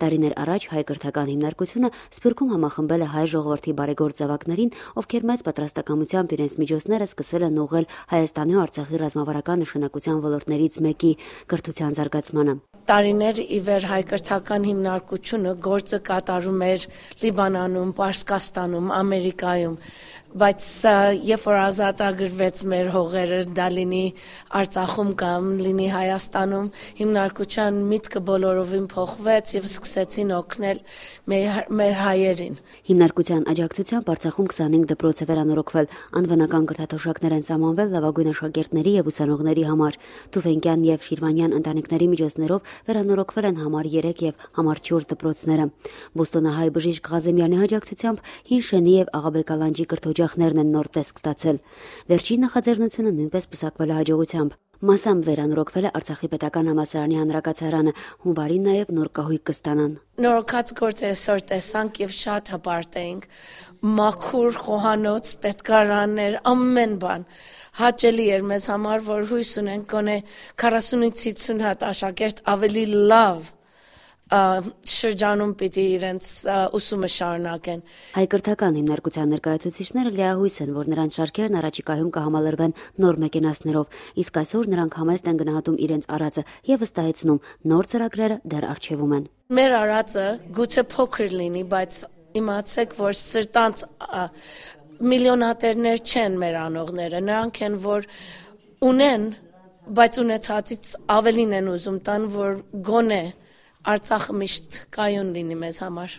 Տարիներ առաջ հայ կրթական հիմնարկությունը Սփյուռքում համախմբել է հայ ժողովրդի բարեգործ զավակներին, ովքեր մեծ պատրաստակամությամբ իրենց միջոցները սկսել են ուղղել Հայաստանի ու Արցախի ռազմավարական նշանակության ոլորտներից մեկի կրթության զարգացմանը տարիներ ի վեր հայկրթական հիմնարկությունը գործը կատարում էր Լիբանանում, Պարսկաստանում, Ամերիկայում, բայց երբ որ ազատագրվեց մեր հողերը, դա լինի Արցախում կամ լինի Հայաստանում, հիմնարկության միտքը բոլորովին փոխվեց եւ սկսեցին օգնել մեր, մեր հայերին։ Հիմնարկության աջակցությամբ Արցախում 25 դպրոց է վերանորոգվել, անվանական կրթաթոշակներ են սահմանվել լավագույն աշակերտների եւ ուսանողների համար։ Թուֆենկյան եւ Շիրվանյան ընտանիքների միջոցներով վերանորոգվել են համար 3 եւ համար 4 դպրոցները։ Ոստոնահայ բժիշկ Ղազեմյանի հաջակցությամբ հին շենի եւ Աղաբեկալանջի կրթօջախներն են նոր տեսք ստացել։ Վերջին նախաձեռնությունը նույնպես պսակվել է հաջողությամբ։ Մասամբ վերանորոգվել է Արցախի պետական համալսարանի հանրակացարանը, հունվարին նաև նոր կահույք կստանան։ Նորոգած գործը այսօր տեսանք եւ շատ հպարտենք։ Մաքուր խոհանոց, պետքարաններ, ամեն բան հաճելի էր մեզ համար, որ հույս ունենք գոնե 40-ից 50 հատ աշակերտ ավելի լավ շրջանում պիտի իրենց ուսումը շարունակեն։ Հայկրթական հիմնարկության ներկայացուցիչները լիահույս են, որ նրանց շարքերն առաջիկայում կհամալրվեն նոր մեկենասներով, իսկ այսօր նրանք համեստ են գնահատում իրենց արածը եւ վստահեցնում նոր ծրագրերը դեռ արժևում են։ Մեր արածը գուցե փոքր լինի, բայց իմացեք, որ սրտանց միլիոնատերներ չեն մեր անողները, նրանք են, որ ունեն, բայց ունեցածից ավելին են ուզում տան, որ գոնե Արցախը միշտ կայուն լինի մեզ համար։